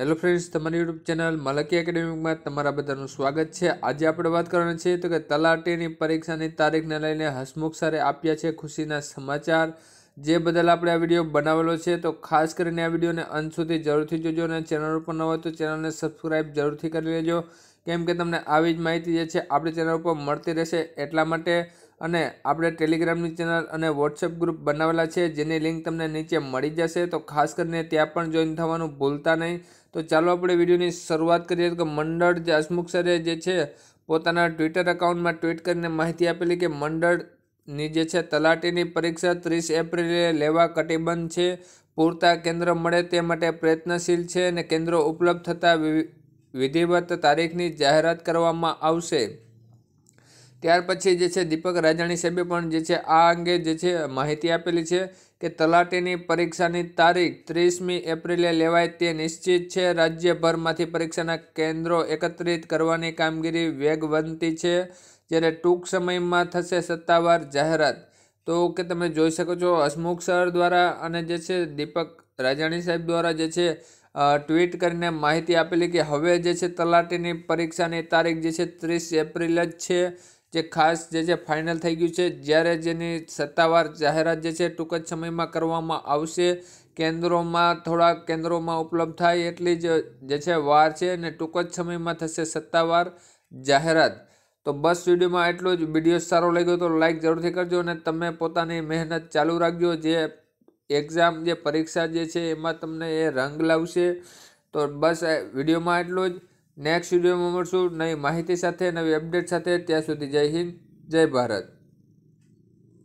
hello friends તમારી YouTube channel મલકી એકેડેમિકમાં તમારા બધાનું સ્વાગત છે આજે આપણે વાત કરવાની છે તો કે તલાટીની પરીક્ષાની તારીખને લઈને હસમુખ સરે આપ્યા છે ખુશીના સમાચાર જે બદલ આપણે આ વિડીયો બનાવેલો છે તો ખાસ કરીને આ વિડીયોને અંત સુધી જરૂરથી જોજો અને ચેનલ ઉપર ન હોય તો ચેનલને સબસ્ક્રાઈબ જરૂરથી કરી લેજો કેમ કે તમને આવી જ માહિતી જે છે આપણી ચેનલ ઉપર મળતી રહેશે એટલા માટે અને આપણે ટેલિગ્રામની ચેનલ અને વોટ્સએપ ગ્રુપ બનાવેલા છે જેની લિંક તમને નીચે મળી જશે તો ખાસ કરીને ત્યાં પણ જોઈન થવાનું ભૂલતા નહીં તો ચાલો આપણે વિડીયોની શરૂઆત કરીએ તો મંડળ જે જાસમુખ સરે જે છે પોતાના ટ્વિટર એકાઉન્ટમાં ટ્વીટ કરીને માહિતી આપેલી કે મંડળ ની જે છે તલાટીની પરીક્ષા ત્રીસ એપ્રિલે લેવા કટિબંધ છે પૂરતા કેન્દ્ર મળે તે માટે પ્રયત્નશીલ છે અને કેન્દ્રો ઉપલબ્ધ થતાં વિધિવત તારીખની જાહેરાત કરવામાં આવશે ત્યાર પછી જે છે દીપક રાજાણી સાહેબે પણ જે છે આ અંગે જે છે માહિતી આપેલી છે કે તલાટીની પરીક્ષાની તારીખ ત્રીસમી એપ્રિલે લેવાય તે નિશ્ચિત છે રાજ્યભરમાંથી પરીક્ષાના કેન્દ્રો એકત્રિત કરવાની કામગીરી વેગવંતી છે જ્યારે ટૂંક સમયમાં થશે સત્તાવાર જાહેરાત તો કે તમે જોઈ શકો છો હસમુખ સર દ્વારા અને જે છે દીપક રાજાણી સાહેબ દ્વારા જે છે ટ્વીટ કરીને માહિતી આપેલી કે હવે જે છે તલાટીની પરીક્ષાની તારીખ જે છે ત્રીસ એપ્રિલ જ છે જે ખાસ જે છે ફાઇનલ થઈ ગયું છે જ્યારે જેની સત્તાવાર જાહેરાત જે છે ટૂંક જ સમયમાં કરવામાં આવશે કેન્દ્રોમાં થોડા કેન્દ્રોમાં ઉપલબ્ધ થાય એટલી જ જે છે વાર છે અને ટૂંક જ સમયમાં થશે સત્તાવાર જાહેરાત તો બસ વિડીયોમાં એટલું જ વિડીયો સારો લાગ્યો તો લાઇક જરૂરથી કરજો અને તમે પોતાની મહેનત ચાલુ રાખજો જે એક્ઝામ જે પરીક્ષા જે છે એમાં તમને એ રંગ લાવશે તો બસ વિડીયોમાં એટલું જ નેક્સ્ટ વિડીયોમાં મળશું નવી માહિતી સાથે નવી અપડેટ સાથે ત્યાં સુધી જય હિન્દ જય ભારત